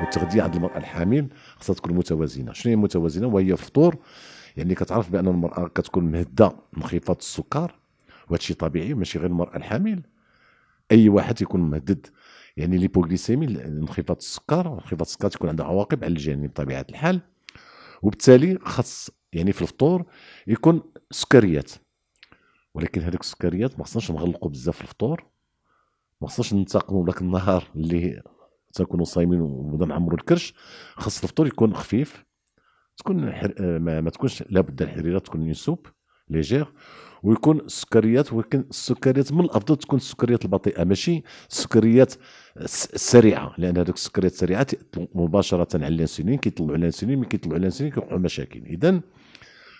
والتغذيه عند المراه الحامل خصها تكون متوازنه شنو هي متوازنه وهي فطور يعني كتعرف بان المراه كتكون مهده منخفضه السكر وهذا طبيعي ماشي غير المراه الحامل اي واحد يكون مهدد يعني ليبوغليسيمي انخفاض السكر انخفاض السكر تكون عندها عواقب على الجنين بطبيعه الحال وبالتالي خاص يعني في الفطور يكون سكريات ولكن هذوك السكريات ما خصناش نغلقوا بزاف في الفطور ما خصناش ننتقموا بذاك النهار اللي تكونوا صايمين ونبدا نعمروا الكرش خص الفطور يكون خفيف تكون حر... ما, ما تكونش لابد الحريره تكون يعني سوب ليجير ويكون السكريات ولكن السكريات من الافضل تكون السكريات البطيئه ماشي السكريات السريعه لان هذوك السكريات السريعه مباشره على الانسولين كيطلعوا على الانسولين من كيطلعوا على الانسولين كيوقعوا مشاكل اذا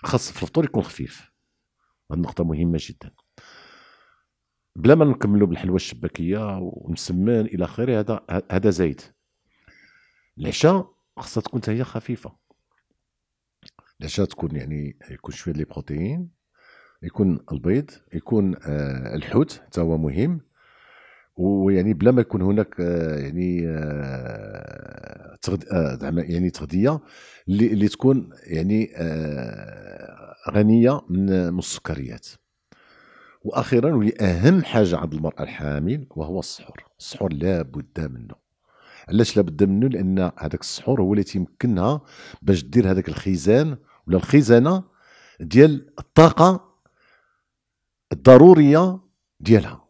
خاص في الفطور يكون خفيف هذه النقطه مهمه جدا بلا ما نكملوا بالحلوى الشباكيه ومسمان الى اخره هذا هذا زايد العشاء خاصها تكون هي خفيفه العشاء تكون يعني يكون شويه لي بروتين يكون البيض يكون آه الحوت حتى هو مهم ويعني بلا ما يكون هناك آه يعني آه تغد... آه، زعما يعني تغذيه اللي, اللي تكون يعني آه، غنيه من السكريات واخيرا ولاهم حاجه عند المراه الحامل وهو السحور السحور لا بد منه علاش لا بد منه لان هذاك السحور هو اللي تيمكنها باش دير هذاك الخزان ولا الخزانه ديال الطاقه الضروريه ديالها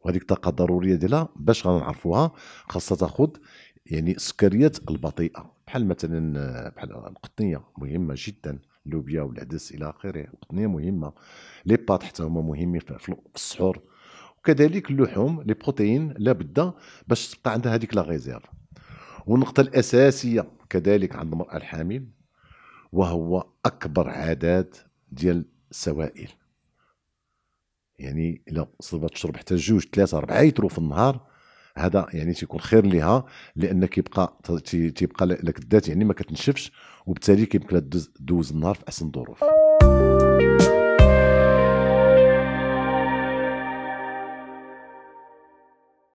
وهذيك الطاقه الضروريه ديالها باش غنعرفوها خاصها تاخذ يعني السكريات البطيئه بحال مثلا بحال القطنيه مهمه جدا اللوبيا والعدس الى اخره قطنيه مهمه لي بات حتى هما مهمين في السحور وكذلك اللحوم لي بروتيين لابد باش تبقى عندها هذيك لا ريزيرف والنقطه الاساسيه كذلك عند المراه الحامل وهو اكبر عدد ديال السوائل يعني الا صرفت تشرب حتى جوج ثلاثه اربعه يترو في النهار هذا يعني تيكون خير ليها لان كيبقى تيبقى لك الذات يعني ما كتنشفش وبالتالي كيمكن دوز النهار في احسن ظروف